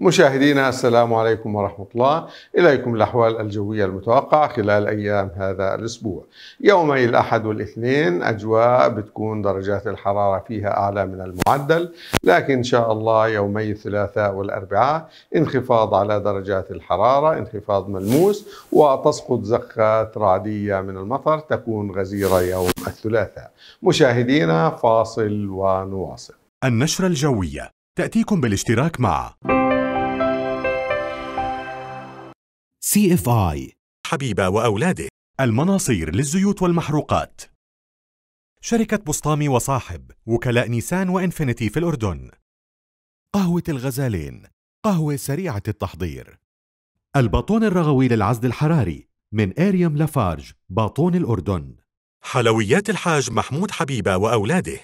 مشاهدينا السلام عليكم ورحمة الله إليكم الأحوال الجوية المتوقعة خلال أيام هذا الأسبوع يومي الأحد والاثنين أجواء بتكون درجات الحرارة فيها أعلى من المعدل لكن إن شاء الله يومي الثلاثاء والأربعاء انخفاض على درجات الحرارة انخفاض ملموس وتسقط زخات رعدية من المطر تكون غزيرة يوم الثلاثاء مشاهدينا فاصل ونواصل النشرة الجوية تأتيكم بالاشتراك مع سي اف اي حبيبة وأولاده المناصير للزيوت والمحروقات شركة بسطامي وصاحب وكلاء نيسان وإنفينيتي في الأردن قهوة الغزالين قهوة سريعة التحضير الباطون الرغوي للعزل الحراري من اريم لافارج باطون الأردن حلويات الحاج محمود حبيبة وأولاده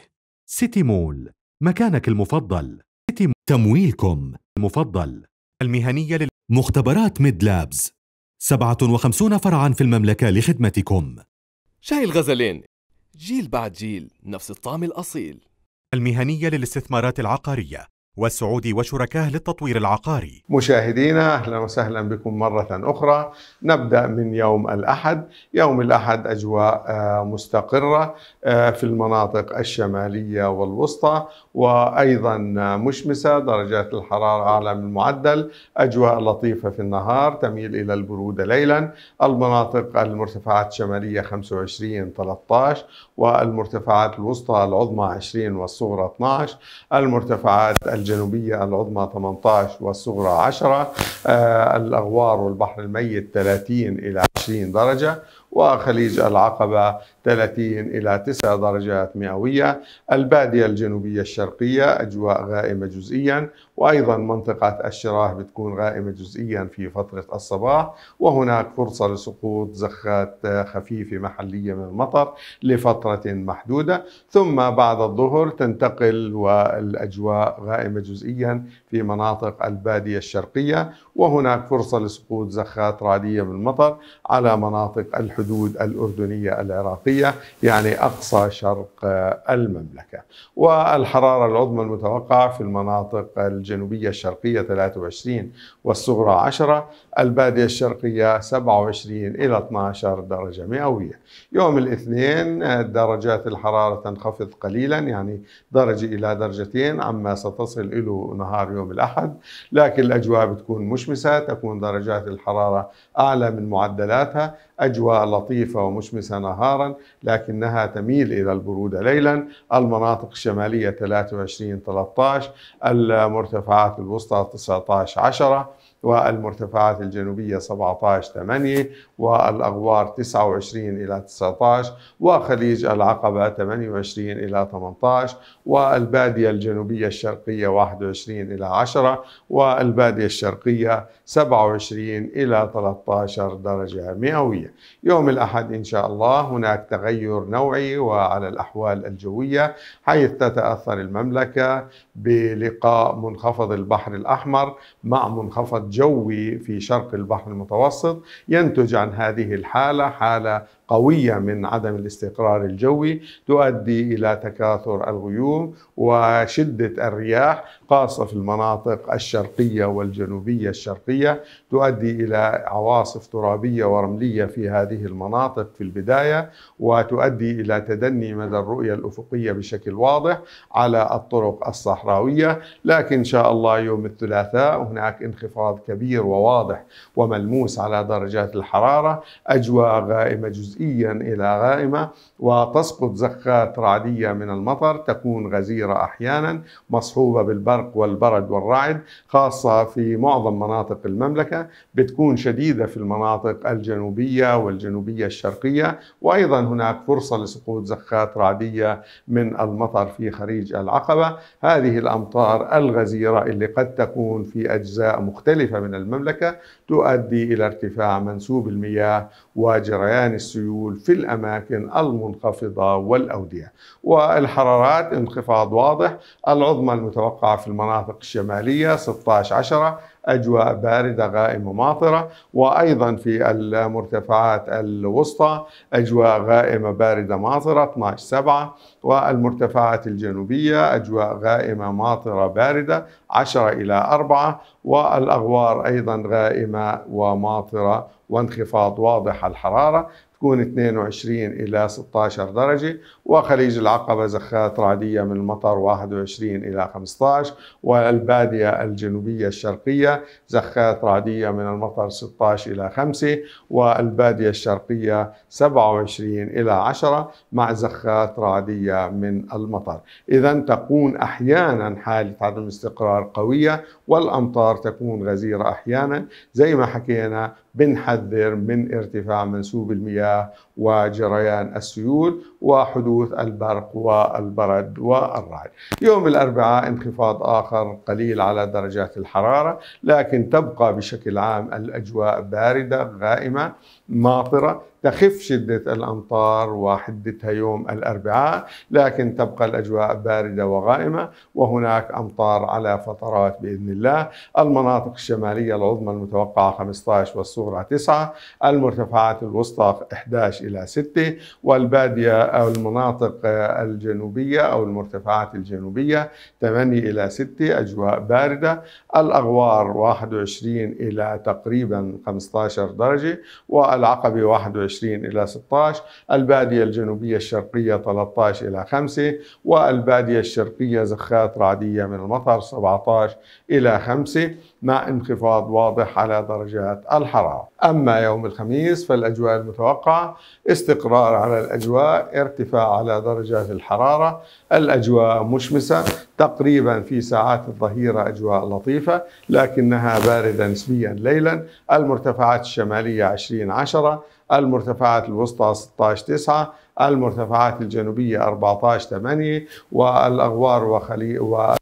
سيتي مول مكانك المفضل تمويلكم المفضل المهنية للمختبرات مختبرات ميد لابز 57 فرعا في المملكة لخدمتكم شاي الغزلين جيل بعد جيل نفس الطعم الأصيل المهنية للاستثمارات العقارية والسعودي وشركاه للتطوير العقاري مشاهدينا أهلا وسهلا بكم مرة أخرى نبدأ من يوم الأحد يوم الأحد أجواء آه، مستقرة آه، في المناطق الشمالية والوسطى وأيضا مشمسة درجات الحرارة أعلى من المعدل أجواء لطيفة في النهار تميل إلى البرودة ليلا المناطق المرتفعات الشمالية 25 13 والمرتفعات الوسطى العظمى 20 والصغرى 12 المرتفعات الجنوبية العظمى 18 والصغرى 10 آه، الأغوار والبحر الميت 30 إلى 20 درجة وخليج العقبة 30 إلى 9 درجات مئوية البادية الجنوبية الشرقية أجواء غائمة جزئيا وأيضا منطقة الشراه بتكون غائمة جزئيا في فترة الصباح وهناك فرصة لسقوط زخات خفيفة محلية من المطر لفترة محدودة ثم بعد الظهر تنتقل والأجواء غائمة جزئيا في مناطق البادية الشرقية وهناك فرصة لسقوط زخات رعدية بالمطر على مناطق الحدود الأردنية العراقية يعني أقصى شرق المملكة والحرارة العظمى المتوقعة في المناطق الجنوبية الشرقية 23 والصغرى 10 البادية الشرقية 27 إلى 12 درجة مئوية يوم الاثنين درجات الحرارة تنخفض قليلا يعني درجة إلى درجتين عما ستصل إلى نهار يوم يوم الأحد لكن الأجواء بتكون مشمسة تكون درجات الحرارة أعلى من معدلاتها أجواء لطيفة ومشمسة نهارا لكنها تميل إلى البرودة ليلا المناطق الشمالية 23 13 المرتفعات الوسطى 19 10 والمرتفعات الجنوبية 17 8 والأغوار 29 إلى 19 وخليج العقبة 28 إلى 18 والبادية الجنوبية الشرقية 21 إلى 10 والبادية الشرقية 27 إلى 13 درجة مئوية يوم الأحد إن شاء الله هناك تغير نوعي وعلى الأحوال الجوية حيث تتأثر المملكة بلقاء منخفض البحر الأحمر مع منخفض جوي في شرق البحر المتوسط ينتج عن هذه الحالة حالة قوية من عدم الاستقرار الجوي تؤدي إلى تكاثر الغيوم وشدة الرياح خاصة في المناطق الشرقية والجنوبية الشرقية تؤدي إلى عواصف ترابية ورملية في هذه المناطق في البداية وتؤدي إلى تدني مدى الرؤية الأفقية بشكل واضح على الطرق الصحراوية لكن إن شاء الله يوم الثلاثاء هناك انخفاض كبير وواضح وملموس على درجات الحرارة أجواء غائمة جزئية جزئيا إلى غائمة وتسقط زخات رعدية من المطر تكون غزيرة أحيانا مصحوبة بالبرق والبرد والرعد خاصة في معظم مناطق المملكة بتكون شديدة في المناطق الجنوبية والجنوبية الشرقية وأيضا هناك فرصة لسقوط زخات رعدية من المطر في خريج العقبة هذه الأمطار الغزيرة اللي قد تكون في أجزاء مختلفة من المملكة تؤدي إلى ارتفاع منسوب المياه وجريان السيول السيول في الأماكن المنخفضة والأودية والحرارات انخفاض واضح العظمى المتوقعة في المناطق الشمالية 16 10 أجواء باردة غائمة ماطرة وأيضا في المرتفعات الوسطى أجواء غائمة باردة ماطرة 12 7 والمرتفعات الجنوبية أجواء غائمة ماطرة باردة 10 إلى 4 والأغوار أيضا غائمة وماطرة وانخفاض واضح الحرارة تكون 22 إلى 16 درجة وخليج العقبة زخات رعدية من المطر 21 إلى 15 والبادية الجنوبية الشرقية زخات رعدية من المطر 16 إلى 5 والبادية الشرقية 27 إلى 10 مع زخات رعدية من المطر إذا تكون أحيانا حالة عدم استقرار قوية والأمطار تكون غزيرة أحيانا زي ما حكينا بنحذر من ارتفاع منسوب المياه وجريان السيول وحدوث البرق والبرد والرعد يوم الأربعاء انخفاض آخر قليل على درجات الحرارة لكن تبقى بشكل عام الأجواء باردة غائمة ماطرة تخف شدة الأمطار وحدتها يوم الأربعاء لكن تبقى الأجواء باردة وغائمة وهناك أمطار على فترات بإذن الله المناطق الشمالية العظمى المتوقعة 15 والصغرى 9 المرتفعات الوسطى 11 إلى 6 والبادية أو المناطق الجنوبية أو المرتفعات الجنوبية 8 إلى 6 أجواء باردة الأغوار 21 إلى تقريبا 15 درجة والعقبة 21 20 إلى 16 البادية الجنوبية الشرقية 13 إلى 5 والبادية الشرقية زخات رعدية من المطر 17 إلى 5 مع انخفاض واضح على درجات الحرارة أما يوم الخميس فالأجواء المتوقعة استقرار على الأجواء ارتفاع على درجات الحرارة الأجواء مشمسة تقريبا في ساعات الظهيرة أجواء لطيفة لكنها باردة نسبيا ليلا المرتفعات الشمالية 20 10 المرتفعات الوسطى 16 9 المرتفعات الجنوبية 14 8 والأغوار وخلي و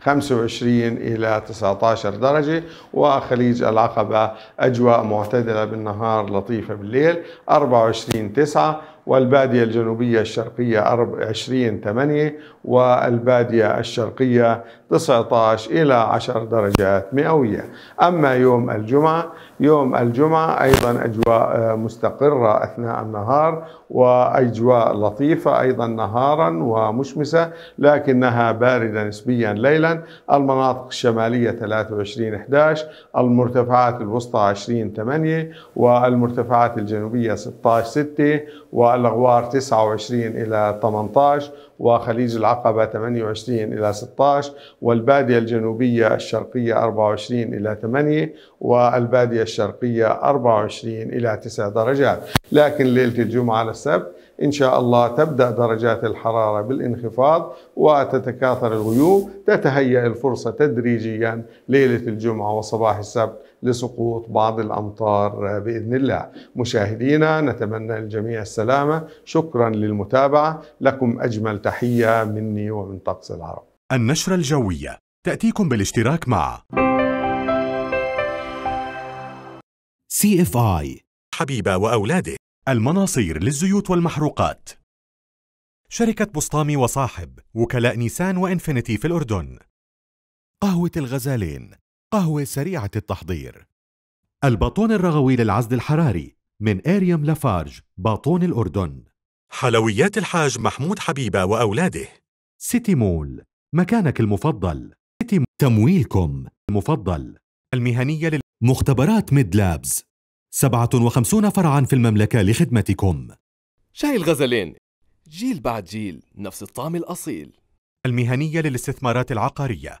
25 إلى 19 درجة وخليج العقبة أجواء معتدلة بالنهار لطيفة بالليل 24 9 والبادية الجنوبية الشرقية 20 8 والبادية الشرقية 19 إلى 10 درجات مئوية أما يوم الجمعة يوم الجمعة أيضا أجواء آه، مستقرة أثناء النهار وأجواء لطيفة أيضا نهارا ومشمسة لكنها باردة نسبيا ليلا المناطق الشمالية 23 11 المرتفعات الوسطى 20 8 والمرتفعات الجنوبية 16 6 و الغوار 29 إلى 18 وخليج العقبة 28 إلى 16 والبادية الجنوبية الشرقية 24 إلى 8 والبادية الشرقية 24 إلى 9 درجات لكن ليلة الجمعة للسبت إن شاء الله تبدأ درجات الحرارة بالانخفاض وتتكاثر الغيوم تتهيأ الفرصة تدريجيا ليلة الجمعة وصباح السبت لسقوط بعض الأمطار بإذن الله مشاهدينا نتمنى للجميع السلامة شكرا للمتابعة لكم أجمل تحية مني ومن طقس العرب النشرة الجوية تأتيكم بالاشتراك مع سي اف اي حبيبة وأولاده المناصير للزيوت والمحروقات شركة بسطامي وصاحب وكلاء نيسان وإنفينيتي في الأردن قهوة الغزالين قهوة سريعة التحضير الباطون الرغوي للعزل الحراري من آريم لافارج باطون الأردن حلويات الحاج محمود حبيبة وأولاده سيتي مول مكانك المفضل سيتي مول. تمويلكم المفضل المهنية لل... مختبرات ميد لابز 57 فرعا في المملكة لخدمتكم شاي الغزلين جيل بعد جيل نفس الطعم الأصيل المهنية للاستثمارات العقارية